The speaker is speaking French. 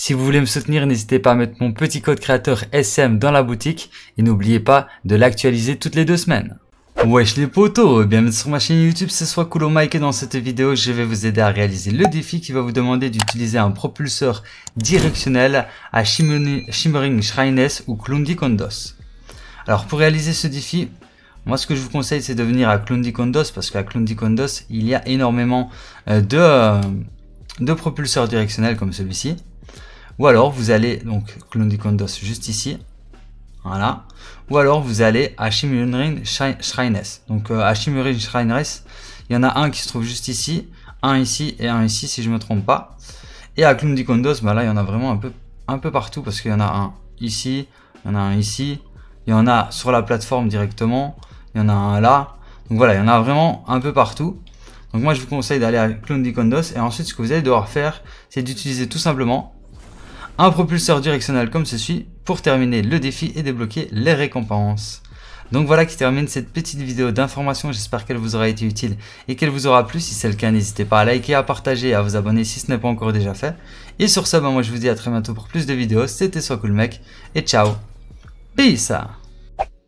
Si vous voulez me soutenir, n'hésitez pas à mettre mon petit code créateur SM dans la boutique et n'oubliez pas de l'actualiser toutes les deux semaines. Wesh les potos, bienvenue sur ma chaîne YouTube, ce soit Cool Mike et dans cette vidéo je vais vous aider à réaliser le défi qui va vous demander d'utiliser un propulseur directionnel à Shimmering Shrines ou Clundy Kondos. Alors pour réaliser ce défi, moi, ce que je vous conseille, c'est de venir à Kondos parce qu'à Kondos il y a énormément euh, de, euh, de propulseurs directionnels comme celui-ci. Ou alors vous allez, donc clone juste ici, voilà. Ou alors vous allez à Shimurin Shrines. Donc euh, à Shrines, il y en a un qui se trouve juste ici, un ici et un ici si je me trompe pas. Et à Clumdy Condos, bah là il y en a vraiment un peu, un peu partout parce qu'il y en a un ici, il y en a un ici, il y en a sur la plateforme directement, il y en a un là. Donc voilà, il y en a vraiment un peu partout. Donc moi je vous conseille d'aller à Clumdy Condos et ensuite ce que vous allez devoir faire c'est d'utiliser tout simplement un propulseur directionnel comme ceci pour terminer le défi et débloquer les récompenses. Donc voilà qui termine cette petite vidéo d'information, j'espère qu'elle vous aura été utile et qu'elle vous aura plu. Si c'est le cas, n'hésitez pas à liker, à partager et à vous abonner si ce n'est pas encore déjà fait. Et sur ce, ben, moi je vous dis à très bientôt pour plus de vidéos, c'était Soit Cool Mec et ciao Peace